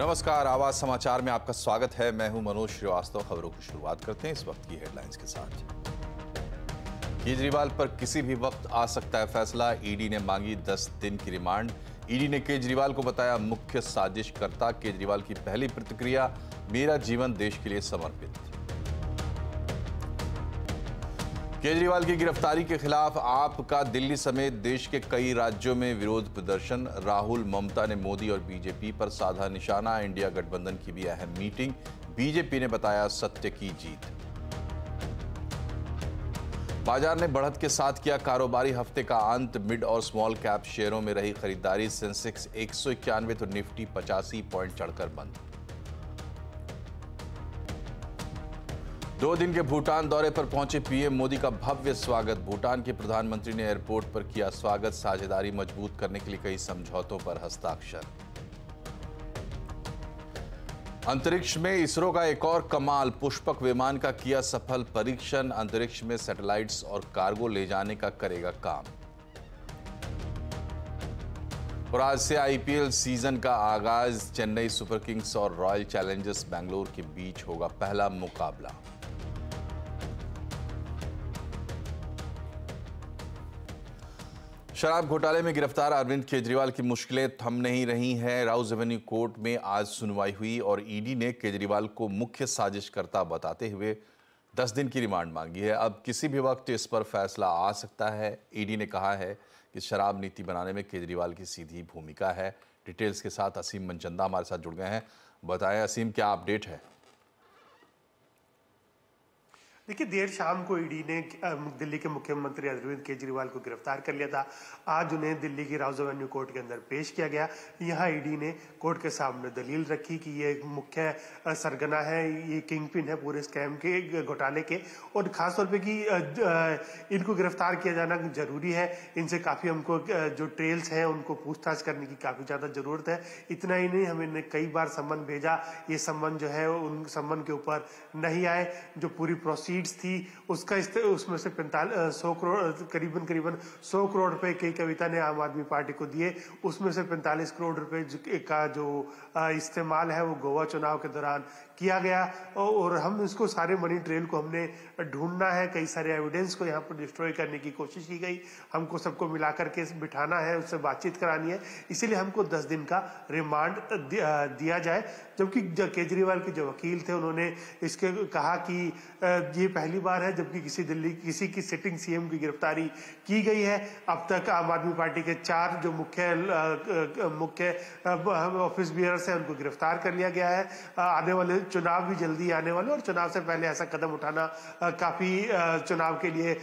नमस्कार आवाज समाचार में आपका स्वागत है मैं हूं मनोज श्रीवास्तव खबरों की शुरुआत करते हैं इस वक्त की हेडलाइंस के साथ केजरीवाल पर किसी भी वक्त आ सकता है फैसला ईडी e ने मांगी दस दिन की रिमांड ईडी e ने केजरीवाल को बताया मुख्य साजिशकर्ता केजरीवाल की पहली प्रतिक्रिया मेरा जीवन देश के लिए समर्पित केजरीवाल की गिरफ्तारी के खिलाफ आपका दिल्ली समेत देश के कई राज्यों में विरोध प्रदर्शन राहुल ममता ने मोदी और बीजेपी पर साधा निशाना इंडिया गठबंधन की भी अहम मीटिंग बीजेपी ने बताया सत्य की जीत बाजार ने बढ़त के साथ किया कारोबारी हफ्ते का अंत मिड और स्मॉल कैप शेयरों में रही खरीदारी सेंसेक्स एक तो निफ्टी पचासी पॉइंट चढ़कर बंद दो दिन के भूटान दौरे पर पहुंचे पीएम मोदी का भव्य स्वागत भूटान के प्रधानमंत्री ने एयरपोर्ट पर किया स्वागत साझेदारी मजबूत करने के लिए कई समझौतों पर हस्ताक्षर अंतरिक्ष में इसरो का एक और कमाल पुष्पक विमान का किया सफल परीक्षण अंतरिक्ष में सैटेलाइट्स और कार्गो ले जाने का करेगा काम और आज से आईपीएल सीजन का आगाज चेन्नई सुपर किंग्स और रॉयल चैलेंजर्स बेंगलोर के बीच होगा पहला मुकाबला शराब घोटाले में गिरफ्तार अरविंद केजरीवाल की मुश्किलें थम नहीं रही हैं राउस एवेन्यू कोर्ट में आज सुनवाई हुई और ईडी ने केजरीवाल को मुख्य साजिशकर्ता बताते हुए दस दिन की रिमांड मांगी है अब किसी भी वक्त इस पर फैसला आ सकता है ईडी ने कहा है कि शराब नीति बनाने में केजरीवाल की सीधी भूमिका है डिटेल्स के साथ असीम मनचंदा हमारे साथ जुड़ गए हैं बताएं असीम क्या अपडेट है देखिए देर शाम को ईडी ने दिल्ली के मुख्यमंत्री अरविंद केजरीवाल को गिरफ्तार कर लिया था आज उन्हें दिल्ली की राउज एवेन्यू कोर्ट के अंदर पेश किया गया यहाँ ईडी ने कोर्ट के सामने दलील रखी कि ये मुख्य सरगना है ये किंग पिन है पूरे स्कैम के घोटाले के और खासतौर पर कि इनको गिरफ्तार किया जाना जरूरी है इनसे काफ़ी हमको जो ट्रेल्स हैं उनको पूछताछ करने की काफ़ी ज़्यादा ज़रूरत है इतना ही नहीं हमें कई बार सम्मन भेजा ये सम्मन जो है उन सम्मन के ऊपर नहीं आए जो पूरी प्रोसीड लीड्स थी उसका उसमें से पैंतालीस सौ करोड़ करीबन करीबन सौ करोड़ रुपए की कविता ने आम आदमी पार्टी को दिए उसमें से पैंतालीस करोड़ रुपए का जो इस्तेमाल है वो गोवा चुनाव के दौरान किया गया और हम इसको सारे मनी ट्रेल को हमने ढूंढना है कई सारे एविडेंस को यहाँ पर डिस्ट्रॉय करने की कोशिश की गई हमको सबको मिला करके बिठाना है उससे बातचीत करानी है इसीलिए हमको दस दिन का रिमांड दिया जाए जबकि केजरीवाल के जो वकील थे उन्होंने इसके कहा कि ये ये पहली बार है जबकि किसी दिल्ली किसी की सिटिंग सीएम की गिरफ्तारी की गई है अब तक आम आदमी पार्टी के चार जो मुख्य मुख्य ऑफिस बियर्स हैं उनको गिरफ्तार कर लिया गया है आने वाले चुनाव भी जल्दी आने वाले और चुनाव से पहले ऐसा कदम उठाना काफी चुनाव के लिए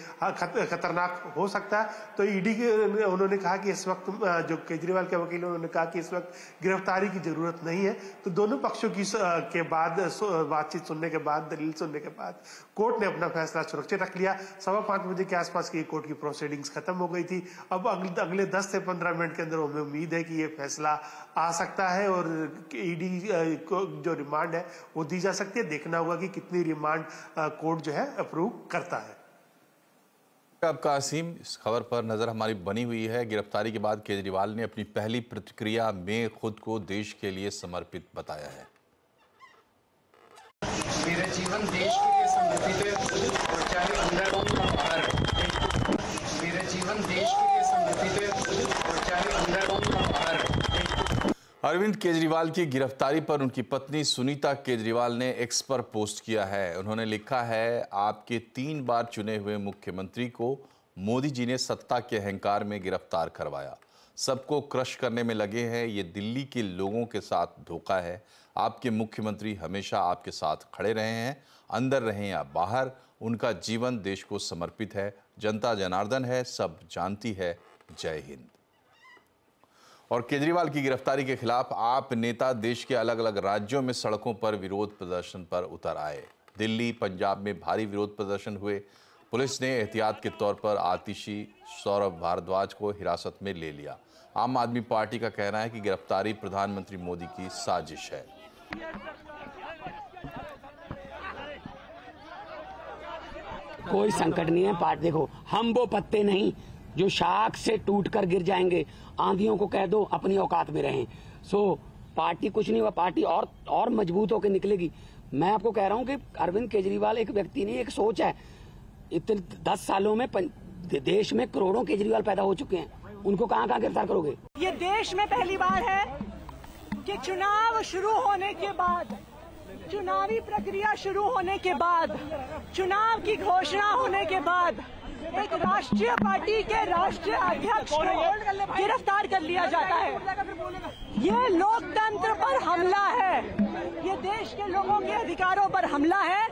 खतरनाक हो सकता है तो ईडी e उन्होंने कहा कि इस वक्त जो केजरीवाल के वकील उन्होंने कहा कि इस वक्त गिरफ्तारी की जरूरत नहीं है तो दोनों पक्षों की के बाद बातचीत सुनने के बाद दलील सुनने के बाद कोर्ट कोर्ट ने अपना फैसला सुरक्षित रख लिया सवा पांच बजे के आसपास की कोर्ट की प्रोसीडिंग्स खत्म हो गई थी अब अगले अगले दस से पंद्रह मिनट के अंदर हमें उम्मीद है कि ये फैसला आ सकता है और ईडी e जो रिमांड है वो दी जा सकती है देखना होगा कि कितनी रिमांड कोर्ट जो है अप्रूव करता है आपका असीम इस खबर पर नज़र हमारी बनी हुई है गिरफ्तारी के बाद केजरीवाल ने अपनी पहली प्रतिक्रिया में खुद को देश के लिए समर्पित बताया है मेरा जीवन देश के पे और चाहे अंदर हो या बाहर मेरे जीवन देश के लिए समृद्धि पे और चाहे अंदर हो या बाहर अरविंद केजरीवाल की गिरफ्तारी पर उनकी पत्नी सुनीता केजरीवाल ने एक्स पर पोस्ट किया है उन्होंने लिखा है आपके तीन बार चुने हुए मुख्यमंत्री को मोदी जी ने सत्ता के अहंकार में गिरफ्तार करवाया सबको क्रश करने में लगे हैं ये दिल्ली के लोगों के साथ धोखा है आपके मुख्यमंत्री हमेशा आपके साथ खड़े रहे हैं अंदर रहें या बाहर उनका जीवन देश को समर्पित है जनता जनार्दन है सब जानती है जय हिंद और केजरीवाल की गिरफ्तारी के खिलाफ आप नेता देश के अलग अलग राज्यों में सड़कों पर विरोध प्रदर्शन पर उतर आए दिल्ली पंजाब में भारी विरोध प्रदर्शन हुए पुलिस ने एहतियात के तौर पर आतिशी सौरभ भारद्वाज को हिरासत में ले लिया आम आदमी पार्टी का कहना है कि गिरफ्तारी प्रधानमंत्री मोदी की साजिश है कोई संकट नहीं है पाठ देखो हम वो पत्ते नहीं जो शाख से टूटकर गिर जाएंगे आंधियों को कह दो अपनी औकात में रहें सो पार्टी कुछ नहीं हुआ पार्टी और और मजबूत होकर निकलेगी मैं आपको कह रहा हूं कि अरविंद केजरीवाल एक व्यक्ति नहीं एक सोच है इतने दस सालों में पन, देश में करोड़ों केजरीवाल पैदा हो चुके हैं उनको कहाँ कहाँ गिरफ्तार करोगे ये देश में पहली बार है कि चुनाव शुरू होने के बाद चुनावी प्रक्रिया शुरू होने के बाद चुनाव की घोषणा होने के बाद एक राष्ट्रीय पार्टी के राष्ट्रीय अध्यक्ष को गिरफ्तार कर लिया जाता है ये लोकतंत्र पर हमला है ये देश के लोगों के अधिकारों पर हमला है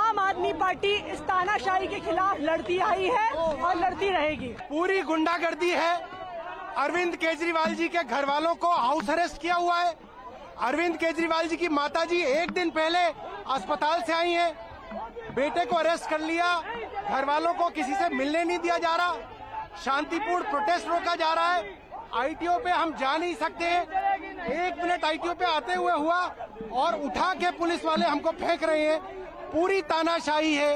आम आदमी पार्टी इस तानाशाही के खिलाफ लड़ती आई है और लड़ती रहेगी पूरी गुंडागर्दी है अरविंद केजरीवाल जी के घर वालों को हाउस अरेस्ट किया हुआ है अरविंद केजरीवाल जी की माता जी एक दिन पहले अस्पताल से आई हैं, बेटे को अरेस्ट कर लिया घर वालों को किसी से मिलने नहीं दिया जा रहा शांतिपूर्ण प्रोटेस्ट रोका जा रहा है आईटीओ पे हम जा नहीं सकते एक मिनट आईटीओ पे आते हुए हुआ और उठा के पुलिस वाले हमको फेंक रहे हैं पूरी तानाशाही है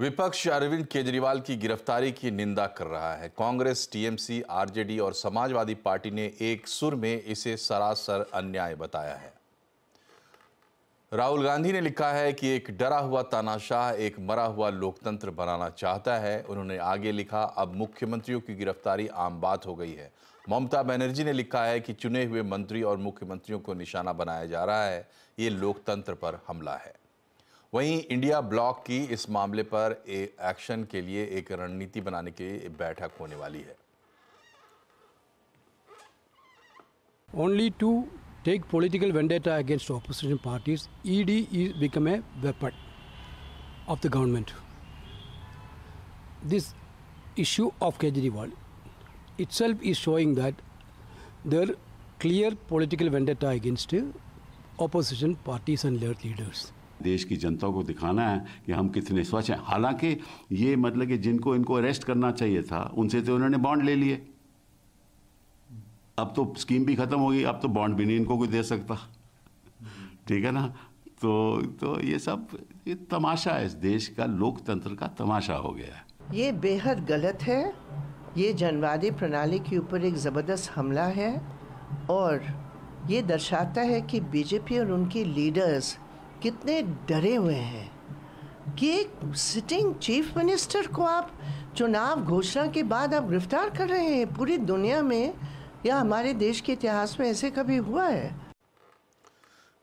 विपक्ष अरविंद केजरीवाल की गिरफ्तारी की निंदा कर रहा है कांग्रेस टीएमसी आरजेडी और समाजवादी पार्टी ने एक सुर में इसे सरासर अन्याय बताया है राहुल गांधी ने लिखा है कि एक डरा हुआ तानाशाह एक मरा हुआ लोकतंत्र बनाना चाहता है उन्होंने आगे लिखा अब मुख्यमंत्रियों की गिरफ्तारी आम बात हो गई है ममता बनर्जी ने लिखा है कि चुने हुए मंत्री और मुख्यमंत्रियों को निशाना बनाया जा रहा है ये लोकतंत्र पर हमला है वहीं इंडिया ब्लॉक की इस मामले पर एक्शन के लिए एक रणनीति बनाने के बैठक होने वाली है only to take political vendetta against opposition parties ED is become a weapon of the government this issue of Kejriwal itself is showing that there clear political vendetta against opposition parties and layer leaders देश की जनता को दिखाना है कि हम कितने स्वच्छ हैं हालांकि ये मतलब कि जिनको इनको अरेस्ट करना चाहिए था उनसे तो उन्होंने बॉन्ड ले लिए अब तो स्कीम भी ख़त्म होगी अब तो बॉन्ड भी नहीं इनको कोई दे सकता ठीक है ना तो तो ये सब ये तमाशा है इस देश का लोकतंत्र का तमाशा हो गया है ये बेहद गलत है ये जनवादी प्रणाली के ऊपर एक ज़बरदस्त हमला है और ये दर्शाता है कि बीजेपी और उनकी लीडर्स कितने डरे हुए हैं कि एक सिटिंग चीफ मिनिस्टर को आप चुनाव घोषणा के बाद आप गिरफ्तार कर रहे हैं पूरी दुनिया में या हमारे देश के इतिहास में ऐसे कभी हुआ है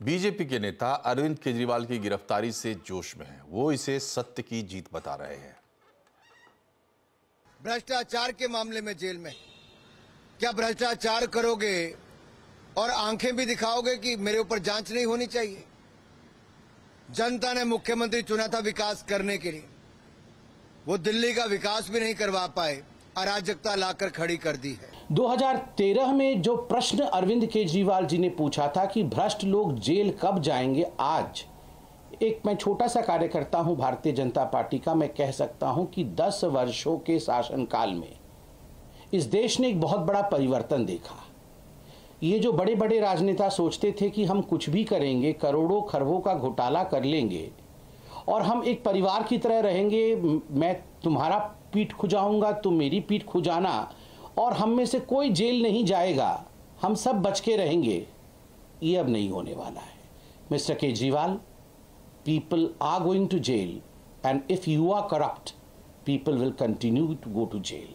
बीजेपी के नेता अरविंद केजरीवाल की गिरफ्तारी से जोश में हैं। वो इसे सत्य की जीत बता रहे हैं भ्रष्टाचार के मामले में जेल में क्या भ्रष्टाचार करोगे और आंखें भी दिखाओगे कि मेरे ऊपर जांच नहीं होनी चाहिए जनता ने मुख्यमंत्री चुना था विकास करने के लिए वो दिल्ली का विकास भी नहीं करवा पाए अराजकता लाकर खड़ी कर दी है 2013 में जो प्रश्न अरविंद केजरीवाल जी ने पूछा था कि भ्रष्ट लोग जेल कब जाएंगे आज एक मैं छोटा सा कार्यकर्ता हूं भारतीय जनता पार्टी का मैं कह सकता हूं कि 10 वर्षों के शासनकाल में इस देश ने एक बहुत बड़ा परिवर्तन देखा ये जो बड़े बड़े राजनेता सोचते थे कि हम कुछ भी करेंगे करोड़ों खरबों का घोटाला कर लेंगे और हम एक परिवार की तरह रहेंगे मैं तुम्हारा पीठ खुजाऊंगा तुम मेरी पीठ खुजाना और हम में से कोई जेल नहीं जाएगा हम सब बच के रहेंगे ये अब नहीं होने वाला है mister Kejriwal people are going to jail and if you are corrupt people will continue to go to jail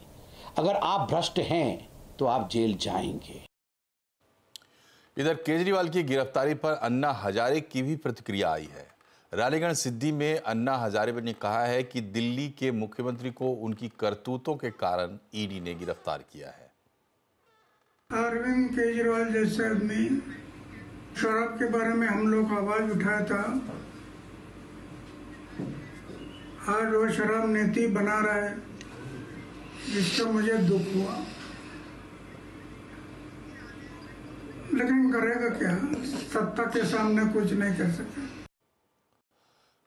अगर आप भ्रष्ट हैं तो आप जेल जाएंगे इधर केजरीवाल की गिरफ्तारी पर अन्ना हजारे की भी प्रतिक्रिया आई है रानीगढ़ सिद्धि में अन्ना हजारे ने कहा है कि दिल्ली के मुख्यमंत्री को उनकी करतूतों के कारण ईडी ने गिरफ्तार किया है अरविंद केजरीवाल जैसे आदमी शराब के बारे में हम लोग आवाज उठाया था आज वो शराब नीति बना रहा है जिसका मुझे दुख हुआ लेकिन करेगा क्या सत्ता के सामने कुछ नहीं कर सकता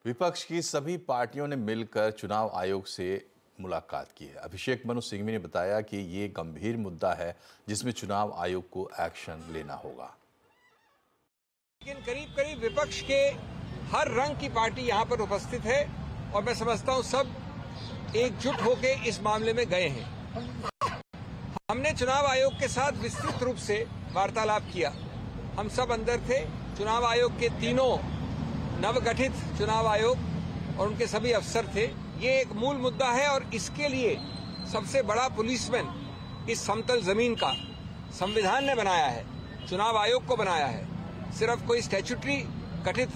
विपक्ष की सभी पार्टियों ने मिलकर चुनाव आयोग से मुलाकात की है अभिषेक मनु सिंघवी ने बताया कि ये गंभीर मुद्दा है जिसमें चुनाव आयोग को एक्शन लेना होगा लेकिन करीब करीब विपक्ष के हर रंग की पार्टी यहाँ पर उपस्थित है और मैं समझता हूँ सब एकजुट होकर इस मामले में गए हैं हमने चुनाव आयोग के साथ विस्तृत रूप से वार्तालाप किया हम सब अंदर थे चुनाव आयोग के तीनों नवगठित चुनाव आयोग और उनके सभी अफसर थे ये एक मूल मुद्दा है और इसके लिए सबसे बड़ा पुलिसमैन इस समतल जमीन का संविधान ने बनाया है चुनाव आयोग को बनाया है सिर्फ कोई स्टेचुटरी गठित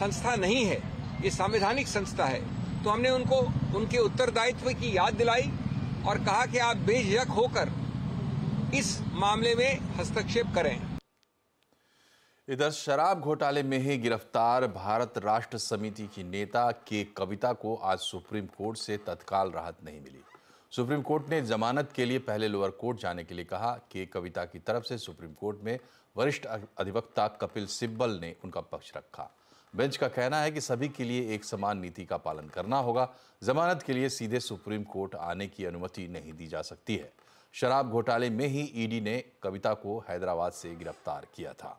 संस्था नहीं है ये संवैधानिक संस्था है तो हमने उनको उनके उत्तरदायित्व की याद दिलाई और कहा कि आप बेझिझक होकर इस मामले में हस्तक्षेप करें इधर शराब घोटाले में ही गिरफ्तार भारत राष्ट्र समिति की नेता के कविता को आज सुप्रीम कोर्ट से तत्काल राहत नहीं मिली सुप्रीम कोर्ट ने जमानत के लिए पहले लोअर कोर्ट जाने के लिए कहा के कविता की तरफ से सुप्रीम कोर्ट में वरिष्ठ अधिवक्ता कपिल सिब्बल ने उनका पक्ष रखा बेंच का कहना है कि सभी के लिए एक समान नीति का पालन करना होगा जमानत के लिए सीधे सुप्रीम कोर्ट आने की अनुमति नहीं दी जा सकती है शराब घोटाले में ही ईडी ने कविता को हैदराबाद से गिरफ्तार किया था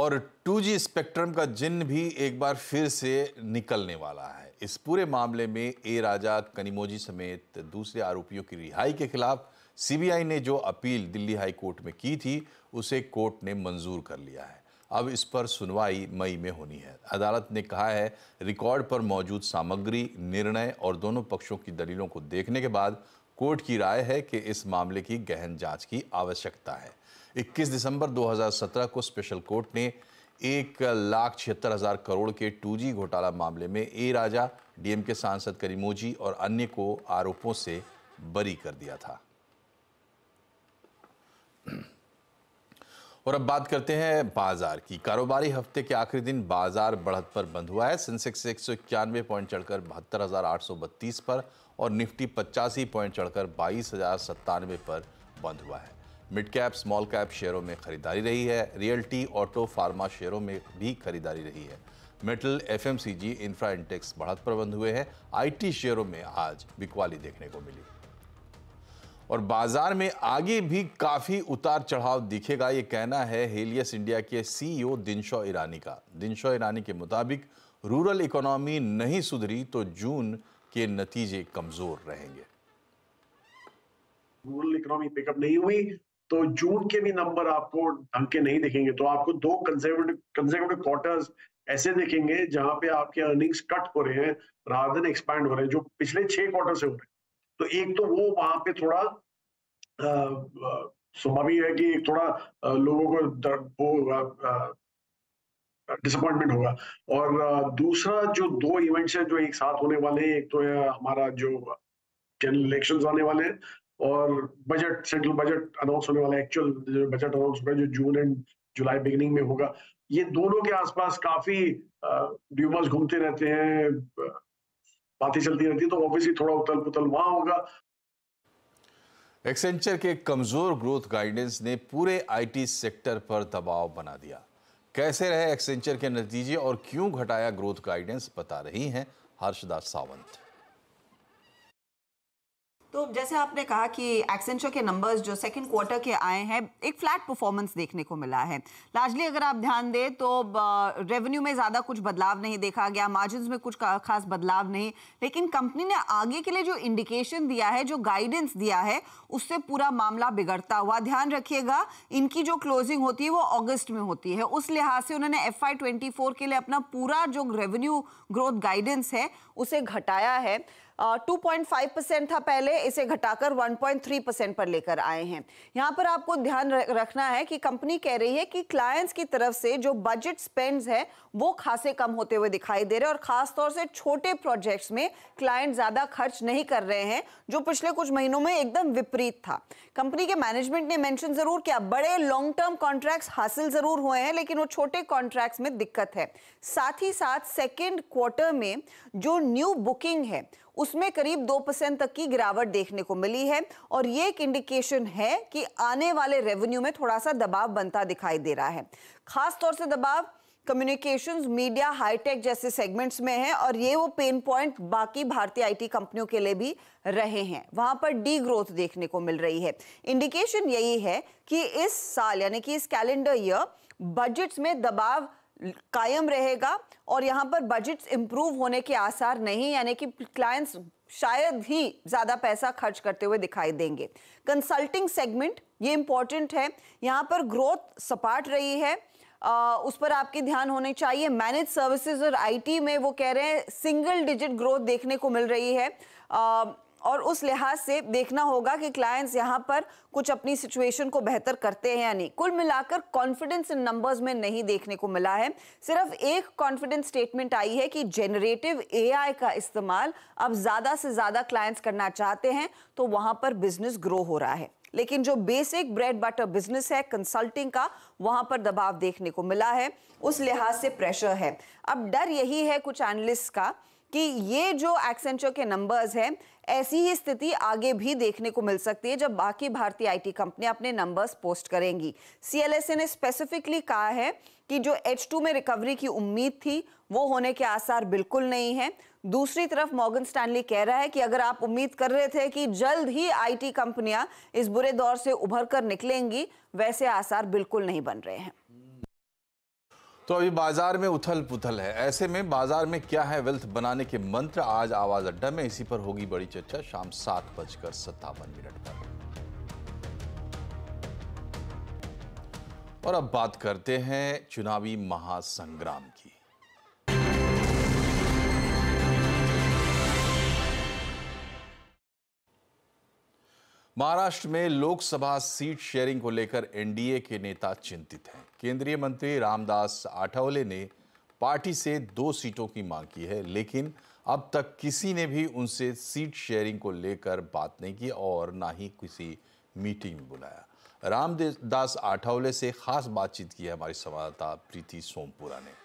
और 2G स्पेक्ट्रम का जिन भी एक बार फिर से निकलने वाला है इस पूरे मामले में ए राजा कनिमोजी समेत दूसरे आरोपियों की रिहाई के खिलाफ सीबीआई ने जो अपील दिल्ली हाई कोर्ट में की थी उसे कोर्ट ने मंजूर कर लिया है अब इस पर सुनवाई मई में होनी है अदालत ने कहा है रिकॉर्ड पर मौजूद सामग्री निर्णय और दोनों पक्षों की दलीलों को देखने के बाद कोर्ट की राय है कि इस मामले की गहन जांच की आवश्यकता है 21 दिसंबर 2017 को स्पेशल कोर्ट ने एक लाख छिहत्तर हजार करोड़ के टू जी घोटाला मामले में ए राजा डीएम के सांसद करीमोजी और अन्य को आरोपों से बरी कर दिया था और अब बात करते हैं बाजार की कारोबारी हफ्ते के आखिरी दिन बाजार बढ़त पर बंद हुआ है सेंसेक्स एक सौ इक्यानवे पॉइंट चढ़कर बहत्तर हज़ार आठ सौ बत्तीस पर और निफ्टी पचासी पॉइंट चढ़कर बाईस हज़ार सत्तानवे पर बंद हुआ है मिड कैप स्मॉल कैप शेयरों में खरीदारी रही है रियल्टी ऑटो फार्मा शेयरों में भी खरीदारी रही है metal F M C G infra index बढ़त पर बंद हुए हैं आई टी शेयरों में आज बिकवाली देखने को मिली और बाजार में आगे भी काफी उतार चढ़ाव दिखेगा ये कहना है हेलियस इंडिया के सीईओ दिनशो ईरानी का दिनशो ईरानी के मुताबिक रूरल इकोनॉमी नहीं सुधरी तो जून के नतीजे कमजोर रहेंगे रूरल इकोनॉमी पिकअप नहीं हुई तो जून के भी नंबर आपको ढंग के नहीं दिखेंगे तो आपको दो कंजर्वेटिव कंजर्वेटिव क्वार्टर्स ऐसे देखेंगे जहां पे आपके अर्निंग्स कट हो रहे हैं राधन एक्सपैंड हो रहे हैं जो पिछले छह क्वार्टर से हो रहे हैं तो एक तो वो वहां पे थोड़ा सोमा भी है कि थोड़ा लोगों को वो डिसअपॉइंटमेंट होगा और दूसरा जो दो इवेंट्स हैं जो एक साथ होने वाले हैं एक तो है हमारा जो जनरल इलेक्शन आने वाले हैं और बजट सेंट्रल बजट अनाउंस होने वाला एक्चुअल बजट अनाउंस होगा जो जून एंड जुलाई बिगिनिंग में होगा ये दोनों के आसपास काफी ड्यूमर्स घूमते रहते हैं बातें चलती रहती है तो ऑब्वियसली थोड़ा उथल पुथल वहां होगा एक्सेंचर के कमज़ोर ग्रोथ गाइडेंस ने पूरे आईटी सेक्टर पर दबाव बना दिया कैसे रहे एक्सेंचर के नतीजे और क्यों घटाया ग्रोथ गाइडेंस बता रही हैं हर्षदास सावंत तो जैसे आपने कहा कि एक्सेंचर के नंबर्स जो सेकंड क्वार्टर के आए हैं एक फ्लैट परफॉर्मेंस देखने को मिला है लार्जली अगर आप ध्यान दें तो रेवेन्यू में ज़्यादा कुछ बदलाव नहीं देखा गया मार्जिन में कुछ खास बदलाव नहीं लेकिन कंपनी ने आगे के लिए जो इंडिकेशन दिया है जो गाइडेंस दिया है उससे पूरा मामला बिगड़ता हुआ ध्यान रखिएगा इनकी जो क्लोजिंग होती है वो ऑगस्ट में होती है उस लिहाज से उन्होंने एफ के लिए अपना पूरा जो रेवेन्यू ग्रोथ गाइडेंस है उसे घटाया है 2.5 परसेंट था पहले इसे घटाकर 1.3 परसेंट पर लेकर आए हैं यहाँ पर आपको ध्यान रखना है कि कंपनी कह रही है कि क्लाइंट्स की तरफ से जो बजट स्पेंड्स है वो खासे कम होते हुए दिखाई दे रहे हैं और खासतौर से छोटे प्रोजेक्ट्स में क्लाइंट ज़्यादा खर्च नहीं कर रहे हैं जो पिछले कुछ महीनों में एकदम विपरीत था कंपनी के मैनेजमेंट ने मैंशन जरूर किया बड़े लॉन्ग टर्म कॉन्ट्रैक्ट्स हासिल जरूर हुए हैं लेकिन वो छोटे कॉन्ट्रैक्ट्स में दिक्कत है साथ ही साथ सेकेंड क्वार्टर में जो न्यू बुकिंग है उसमें करीब दो परसेंट तक की गिरावट देखने को मिली है और ये एक इंडिकेशन है कि आने वाले रेवेन्यू में थोड़ा सा दबाव बनता दिखाई दे रहा है खासतौर से दबाव कम्युनिकेशंस मीडिया हाईटेक जैसे सेगमेंट्स में है और ये वो पेन पॉइंट बाकी भारतीय आईटी कंपनियों के लिए भी रहे हैं वहां पर डी ग्रोथ देखने को मिल रही है इंडिकेशन यही है कि इस साल यानी कि इस कैलेंडर ईयर बजट्स में दबाव कायम रहेगा और यहाँ पर बजट इम्प्रूव होने के आसार नहीं यानी कि क्लाइंट्स शायद ही ज़्यादा पैसा खर्च करते हुए दिखाई देंगे कंसल्टिंग सेगमेंट ये इम्पॉर्टेंट है यहाँ पर ग्रोथ सपाट रही है आ, उस पर आपके ध्यान होने चाहिए मैनेज सर्विसेज और आईटी में वो कह रहे हैं सिंगल डिजिट ग्रोथ देखने को मिल रही है आ, और उस लिहाज से देखना होगा कि क्लाइंट्स यहाँ पर कुछ अपनी सिचुएशन को बेहतर करते हैं या नहीं कुल मिलाकर कॉन्फिडेंस इन नंबर्स में नहीं देखने को मिला है सिर्फ एक कॉन्फिडेंस स्टेटमेंट आई है कि जेनरेटिव एआई का इस्तेमाल अब ज़्यादा से ज़्यादा क्लाइंट्स करना चाहते हैं तो वहाँ पर बिजनेस ग्रो हो रहा है लेकिन जो बेसिक ब्रेड बटर बिजनेस है कंसल्टिंग का वहां पर दबाव देखने को मिला है उस लिहाज से प्रेशर है अब डर यही है कुछ एनालिस्ट का कि ये जो एक्सेंचर के नंबर्स हैं ऐसी ही स्थिति आगे भी देखने को मिल सकती है जब बाकी भारतीय आईटी कंपनियां अपने नंबर्स पोस्ट करेंगी सीएलएसए ने स्पेसिफिकली कहा है कि जो टू में रिकवरी की उम्मीद थी वो होने के आसार बिल्कुल नहीं है दूसरी तरफ मॉर्गन स्टैनली कह रहा है कि अगर आप उम्मीद कर रहे थे कि जल्द ही आईटी कंपनियां इस बुरे दौर से उभर कर निकलेंगी वैसे आसार बिल्कुल नहीं बन रहे हैं तो अभी बाजार में उथल पुथल है ऐसे में बाजार में क्या है वेल्थ बनाने के मंत्र आज आवाज अड्डा में इसी पर होगी बड़ी चर्चा शाम सात बजकर सत्तावन मिनट पर और अब बात करते हैं चुनावी महासंग्राम महाराष्ट्र में लोकसभा सीट शेयरिंग को लेकर एनडीए के नेता चिंतित हैं केंद्रीय मंत्री रामदास आठवले ने पार्टी से दो सीटों की मांग की है लेकिन अब तक किसी ने भी उनसे सीट शेयरिंग को लेकर बात नहीं की और ना ही किसी मीटिंग में बुलाया रामदास आठवले से खास बातचीत की है हमारी संवाददाता प्रीति सोमपुरा ने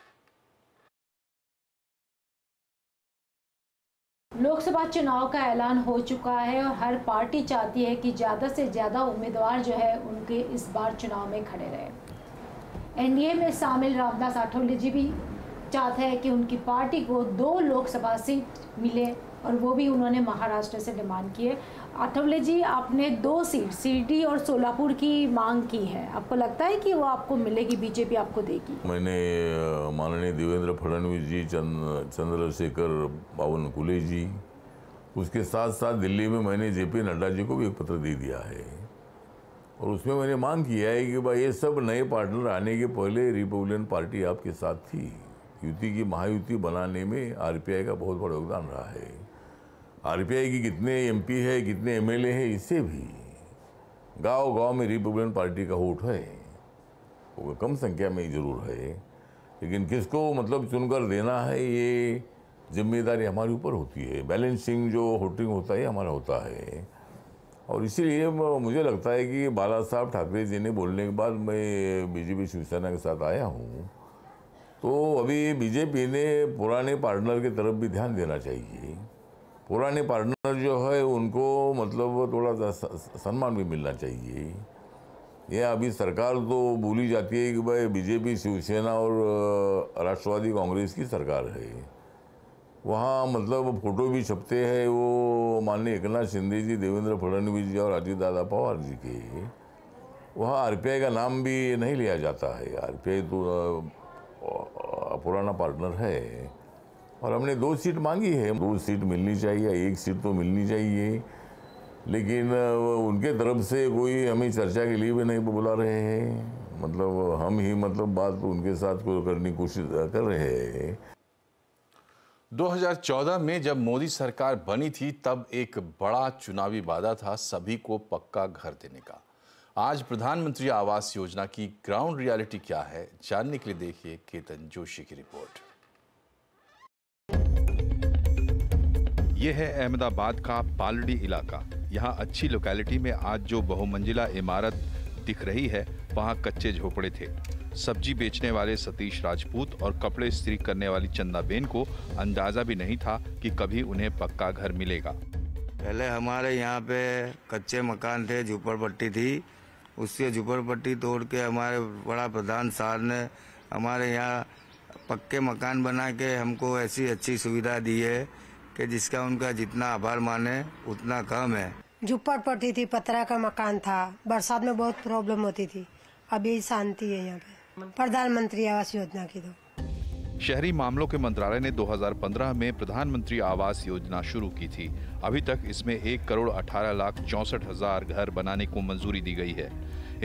लोकसभा चुनाव का ऐलान हो चुका है और हर पार्टी चाहती है कि ज़्यादा से ज़्यादा उम्मीदवार जो है उनके इस बार चुनाव में खड़े रहे एनडीए में शामिल रामदास आठौले जी भी चाहते हैं कि उनकी पार्टी को दो लोकसभा सीट मिले और वो भी उन्होंने महाराष्ट्र से डिमांड किए आठवले जी आपने दो सीट सीडी और सोलापुर की मांग की है आपको लगता है कि वो आपको मिलेगी बीजेपी आपको देगी मैंने माननीय देवेंद्र फडणवीस जी चंद चंद्रशेखर बावन कुले जी उसके साथ साथ दिल्ली में मैंने जे पी नड्डा जी को भी एक पत्र दे दिया है और उसमें मैंने मांग किया है कि भाई ये सब नए पार्टनर आने के पहले रिपब्लिकन पार्टी आपके साथ थी युति की महायुति बनाने में आरपीआई का बहुत बड़ा योगदान रहा है आरपीआई की कितने एमपी है कितने एमएलए हैं इससे भी गांव गांव में रिपब्लिकन पार्टी का वोट है वो कम संख्या में ज़रूर है लेकिन किसको मतलब चुनकर देना है ये जिम्मेदारी हमारे ऊपर होती है बैलेंसिंग जो होटिंग होता है हमारा होता है और इसीलिए मुझे लगता है कि बाला साहब ठाकरे जी ने बोलने के बाद मैं बीजेपी शिवसेना के साथ आया हूँ तो अभी बीजेपी ने पुराने पार्टनर की तरफ भी ध्यान देना चाहिए पुराने पार्टनर जो है उनको मतलब थोड़ा सा सम्मान भी मिलना चाहिए ये अभी सरकार तो बोली जाती है कि भाई बीजेपी शिवसेना और राष्ट्रवादी कांग्रेस की सरकार है वहाँ मतलब फोटो भी छपते हैं वो माननीय एकनाथ शिंदे जी देवेंद्र फडणवीस जी और अजीत दादा पवार जी के वहाँ आर का नाम भी नहीं लिया जाता है आर तो पुराना पार्टनर है और हमने दो सीट मांगी है दो सीट मिलनी चाहिए एक सीट तो मिलनी चाहिए लेकिन उनके तरफ से कोई हमें चर्चा के लिए भी नहीं बुला रहे हैं मतलब हम ही मतलब बात तो उनके साथ को करने की कोशिश कर रहे हैं 2014 में जब मोदी सरकार बनी थी तब एक बड़ा चुनावी वादा था सभी को पक्का घर देने का आज प्रधानमंत्री आवास योजना की ग्राउंड रियलिटी क्या है जानने के लिए देखिए केतन जोशी की रिपोर्ट ये है अहमदाबाद का पालडी इलाका यहाँ अच्छी लोकेलिटी में आज जो बहुमंजिला इमारत दिख रही है वहाँ कच्चे झोपड़े थे सब्जी बेचने वाले सतीश राजपूत और कपड़े स्त्री करने वाली चंदाबेन को अंदाजा भी नहीं था कि कभी उन्हें पक्का घर मिलेगा पहले हमारे यहाँ पे कच्चे मकान थे झुपड़पट्टी थी उससे झुपड़पट्टी तोड़ के हमारे बड़ा प्रधान साहब ने हमारे यहाँ पक्के मकान बना के हमको ऐसी अच्छी सुविधा दी है कि जिसका उनका जितना आभार माने उतना कम है झुप्पड़ पड़ती थी पतरा का मकान था बरसात में बहुत प्रॉब्लम होती थी अभी शांति है यहाँ पे प्रधानमंत्री आवास योजना की तो शहरी मामलों के मंत्रालय ने 2015 में प्रधानमंत्री आवास योजना शुरू की थी अभी तक इसमें एक करोड़ अठारह लाख चौसठ हजार घर बनाने को मंजूरी दी गई है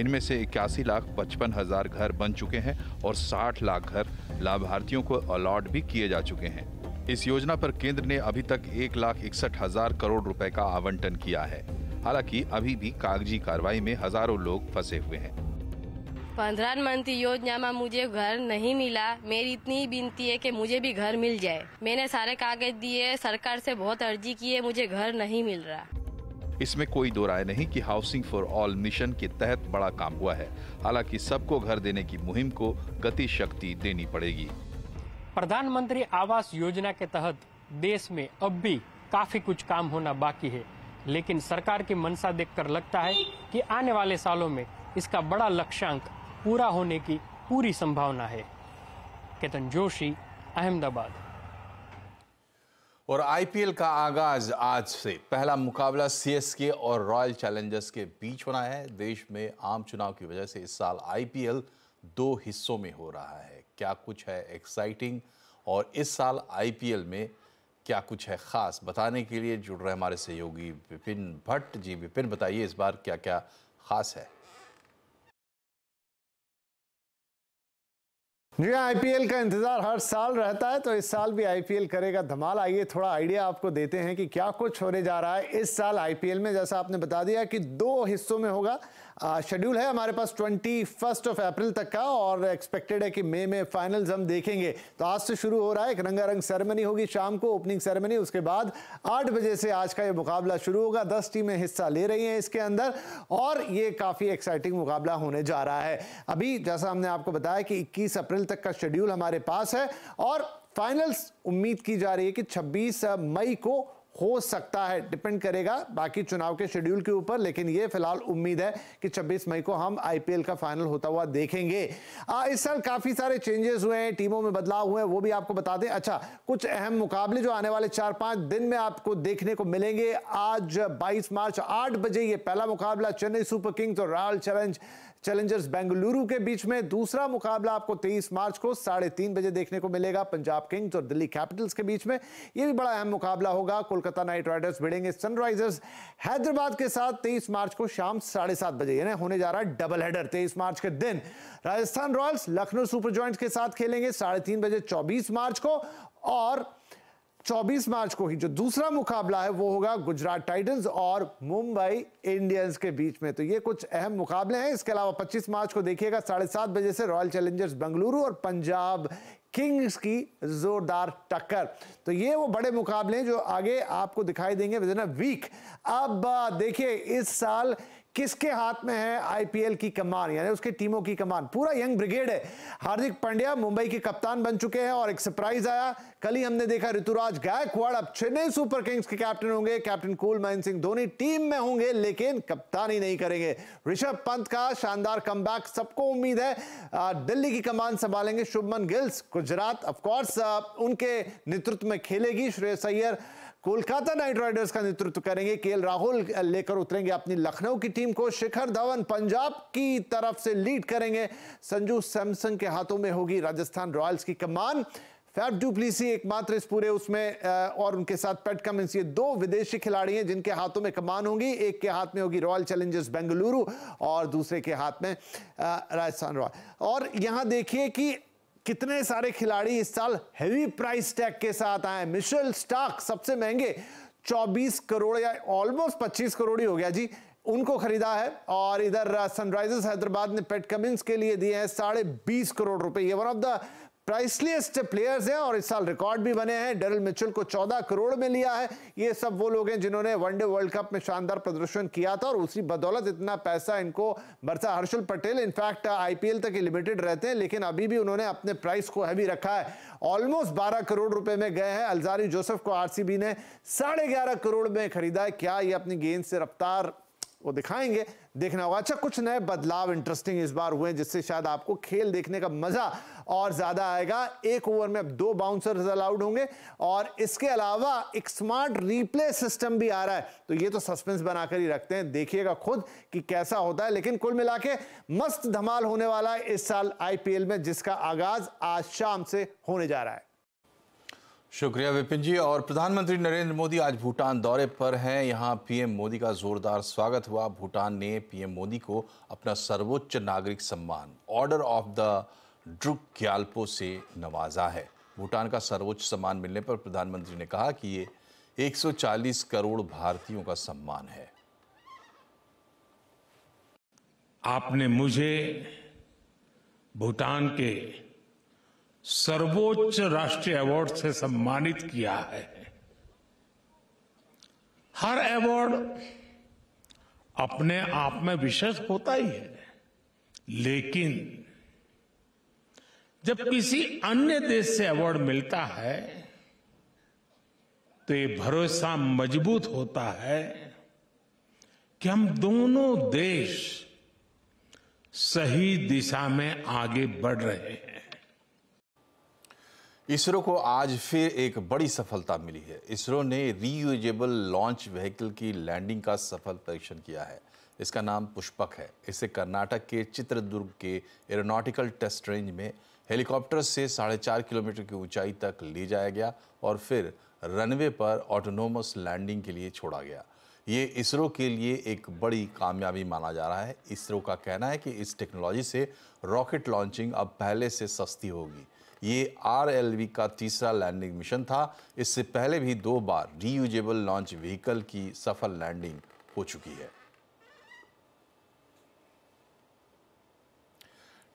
इनमें से इक्यासी लाख पचपन हजार घर बन चुके हैं और 60 लाख घर लाभार्थियों को अलॉट भी किए जा चुके हैं इस योजना पर केंद्र ने अभी तक एक लाख इकसठ हजार करोड़ रुपए का आवंटन किया है हालांकि अभी भी कागजी कार्रवाई में हजारों लोग फंसे हुए हैं प्रधानमंत्री योजना में मुझे घर नहीं मिला मेरी इतनी विनती है कि मुझे भी घर मिल जाए मैंने सारे कागज दिए सरकार से बहुत अर्जी की है मुझे घर नहीं मिल रहा इसमें कोई दो राय नहीं कि हाउसिंग फॉर ऑल मिशन के तहत बड़ा काम हुआ है हालांकि सबको घर देने की मुहिम को गति शक्ति देनी पड़ेगी प्रधानमंत्री आवास योजना के तहत देश में अब भी काफी कुछ काम होना बाकी है लेकिन सरकार की मनसा देखकर लगता है कि आने वाले सालों में इसका बड़ा लक्ष्यांक पूरा होने की पूरी संभावना है केतन जोशी अहमदाबाद और आईपीएल का आगाज आज से पहला मुकाबला सीएसके और रॉयल चैलेंजर्स के बीच होना है देश में आम चुनाव की वजह से इस साल आईपीएल दो हिस्सों में हो रहा है क्या कुछ है एक्साइटिंग और इस साल आईपीएल में क्या कुछ है ख़ास बताने के लिए जुड़ रहे हमारे सहयोगी विपिन भट्ट जी विपिन बताइए इस बार क्या क्या ख़ास है जी आईपीएल हाँ, का इंतजार हर साल रहता है तो इस साल भी आईपीएल करेगा धमाल आइए थोड़ा आइडिया आपको देते हैं कि क्या कुछ होने जा रहा है इस साल आईपीएल में जैसा आपने बता दिया कि दो हिस्सों में होगा शेड्यूल है हमारे पास ट्वेंटी फर्स्ट ऑफ अप्रैल तक का और एक्सपेक्टेड है कि मई में फाइनल्स हम देखेंगे तो आज से शुरू हो रहा है एक रंगारंग सेरेमनी होगी शाम को ओपनिंग सेरेमनी उसके बाद आठ बजे से आज का ये मुकाबला शुरू होगा दस टीमें हिस्सा ले रही हैं इसके अंदर और ये काफ़ी एक्साइटिंग मुकाबला होने जा रहा है अभी जैसा हमने आपको बताया कि इक्कीस अप्रैल तक का शेड्यूल हमारे पास है और फाइनल्स उम्मीद की जा रही है कि छब्बीस मई को हो सकता है डिपेंड करेगा बाकी चुनाव के शेड्यूल के ऊपर लेकिन ये फिलहाल उम्मीद है कि 26 मई को हम आईपीएल का फाइनल होता हुआ देखेंगे आ, इस साल काफ़ी सारे चेंजेस हुए हैं टीमों में बदलाव हुए हैं वो भी आपको बता दें अच्छा कुछ अहम मुकाबले जो आने वाले चार पांच दिन में आपको देखने को मिलेंगे आज बाईस मार्च आठ बजे ये पहला मुकाबला चेन्नई सुपर किंग्स और रॉयल चैलेंज चैलेंजर्स बेंगलुरु के बीच में दूसरा मुकाबला आपको 23 मार्च को साढ़े तीन बजे देखने को मिलेगा पंजाब किंग्स और दिल्ली कैपिटल्स के बीच में यह भी बड़ा अहम मुकाबला होगा कोलकाता नाइट राइडर्स भिड़ेंगे सनराइजर्स हैदराबाद के साथ 23 मार्च को शाम साढ़े सात बजे यानी होने जा रहा है डबल हेडर 23 मार्च के दिन Rajasthan Royals Lucknow Super Giants के साथ खेलेंगे साढ़े तीन बजे चौबीस मार्च को और 24 मार्च को ही जो दूसरा मुकाबला है वो होगा गुजरात टाइटंस और मुंबई इंडियंस के बीच में तो ये कुछ अहम मुकाबले हैं इसके अलावा 25 मार्च को देखिएगा साढ़े सात बजे से रॉयल चैलेंजर्स बेंगलुरु और पंजाब किंग्स की जोरदार टक्कर तो ये वो बड़े मुकाबले हैं जो आगे आपको दिखाई देंगे विद इन अ वीक अब देखिए इस साल किसके हाथ में है आईपीएल की कमान यानी उसके टीमों की कमान पूरा यंग ब्रिगेड है हार्दिक पांड्या मुंबई के कप्तान बन चुके हैं और एक सरप्राइज आया कल ही हमने देखा ऋतुराज गायकवाड़ अब चेन्नई सुपर किंग्स के कैप्टन होंगे captain cool Mahendra Singh Dhoni team में होंगे लेकिन कप्तानी नहीं करेंगे ऋषभ पंत का शानदार कम सबको उम्मीद है दिल्ली की कमान संभालेंगे शुभमन गिल्स गुजरात ऑफकोर्स उनके नेतृत्व में खेलेगी श्रेय सैयर कोलकाता नाइट राइडर्स का नेतृत्व करेंगे के राहुल लेकर उतरेंगे अपनी लखनऊ की टीम को शिखर धवन पंजाब की तरफ से लीड करेंगे संजू सैमसंग के हाथों में होगी राजस्थान रॉयल्स की कमान फैब डुप्लीसी एकमात्र इस पूरे उसमें और उनके साथ पेट कमिंस ये दो विदेशी खिलाड़ी हैं जिनके हाथों में कमान होगी एक के हाथ में होगी रॉयल चैलेंजर्स बेंगलुरु और दूसरे के हाथ में राजस्थान रॉयल और यहाँ देखिए कि कितने सारे खिलाड़ी इस साल हेवी प्राइस टैग के साथ आए मिशेल स्टॉक सबसे महंगे 24 करोड़ या ऑलमोस्ट 25 करोड़ ही हो गया जी उनको खरीदा है और इधर सनराइजर्स uh, हैदराबाद ने पेट कमिंस के लिए दिए हैं साढ़े बीस करोड़ रुपए ये one of the priceliest players हैं और इस साल रिकॉर्ड भी बने हैं डेरल मिचुल को 14 करोड़ में लिया है ये सब वो लोग हैं जिन्होंने वनडे वर्ल्ड कप में शानदार प्रदर्शन किया था और उसी बदौलत इतना पैसा इनको बरसा हर्षल पटेल इनफैक्ट आईपीएल तक लिमिटेड रहते हैं लेकिन अभी भी उन्होंने अपने प्राइस को हैवी रखा है ऑलमोस्ट बारह करोड़ रुपए में गए हैं अलजारी जोसेफ को आर ने साढ़े करोड़ में खरीदा है क्या ये अपनी गेंद से रफ्तार वो दिखाएंगे देखना होगा अच्छा कुछ नए बदलाव इंटरेस्टिंग इस बार हुए जिससे शायद आपको खेल देखने का मजा और ज्यादा आएगा एक ओवर में अब दो बाउंसर अलाउड होंगे और इसके अलावा एक स्मार्ट रिप्ले सिस्टम भी आ रहा है तो ये तो सस्पेंस बनाकर ही रखते हैं देखिएगा खुद कि कैसा होता है लेकिन कुल मिला के मस्त धमाल होने वाला है इस साल आईपीएल में जिसका आगाज आज शाम से होने जा रहा है शुक्रिया विपिन जी और प्रधानमंत्री नरेंद्र मोदी आज भूटान दौरे पर हैं यहाँ पीएम मोदी का जोरदार स्वागत हुआ भूटान ने पीएम मोदी को अपना सर्वोच्च नागरिक सम्मान Order of the Druk Gyalpo से नवाजा है भूटान का सर्वोच्च सम्मान मिलने पर प्रधानमंत्री ने कहा कि ये 140 करोड़ भारतीयों का सम्मान है आपने मुझे भूटान के सर्वोच्च राष्ट्रीय अवार्ड से सम्मानित किया है हर अवार्ड अपने आप में विशेष होता ही है लेकिन जब किसी अन्य देश से अवार्ड मिलता है तो ये भरोसा मजबूत होता है कि हम दोनों देश सही दिशा में आगे बढ़ रहे हैं इसरो को आज फिर एक बड़ी सफलता मिली है इसरो ने रीयूजेबल लॉन्च व्हीकल की लैंडिंग का सफल परीक्षण किया है इसका नाम पुष्पक है इसे कर्नाटक के चित्रदुर्ग के एरोनॉटिकल टेस्ट रेंज में हेलीकॉप्टर से साढ़े चार किलोमीटर की ऊंचाई तक ले जाया गया और फिर रनवे पर ऑटोनोमस लैंडिंग के लिए छोड़ा गया ये इसरो के लिए एक बड़ी कामयाबी माना जा रहा है इसरो का कहना है कि इस टेक्नोलॉजी से रॉकेट लॉन्चिंग अब पहले से सस्ती होगी ये आर का तीसरा लैंडिंग मिशन था इससे पहले भी दो बार रीयूजेबल लॉन्च व्हीकल की सफल लैंडिंग हो चुकी है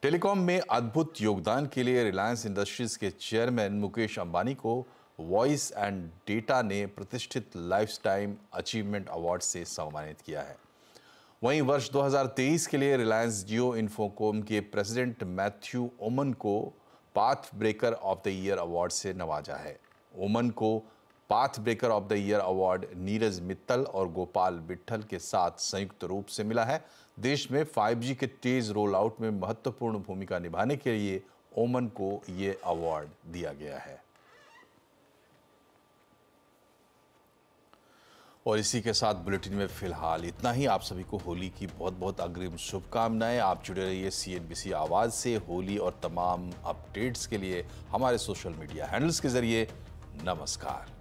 टेलीकॉम में अद्भुत योगदान के लिए रिलायंस इंडस्ट्रीज के चेयरमैन मुकेश अंबानी को वॉइस एंड डेटा ने प्रतिष्ठित लाइफ टाइम अचीवमेंट अवार्ड से सम्मानित किया है वहीं वर्ष 2023 के लिए रिलायंस जियो इन्फोकॉम के प्रेसिडेंट मैथ्यू ओमन को path breaker of the year award से नवाजा है ओमन को path breaker of the year award Neeraj Mittal और गोपाल बिट्ठल के साथ संयुक्त रूप से मिला है देश में 5G के तेज रोल आउट में महत्वपूर्ण भूमिका निभाने के लिए ओमन को ये अवार्ड दिया गया है और इसी के साथ बुलेटिन में फिलहाल इतना ही आप सभी को होली की बहुत बहुत अग्रिम शुभकामनाएं आप जुड़े रहिए सी आवाज़ से होली और तमाम अपडेट्स के लिए हमारे सोशल मीडिया हैंडल्स के जरिए नमस्कार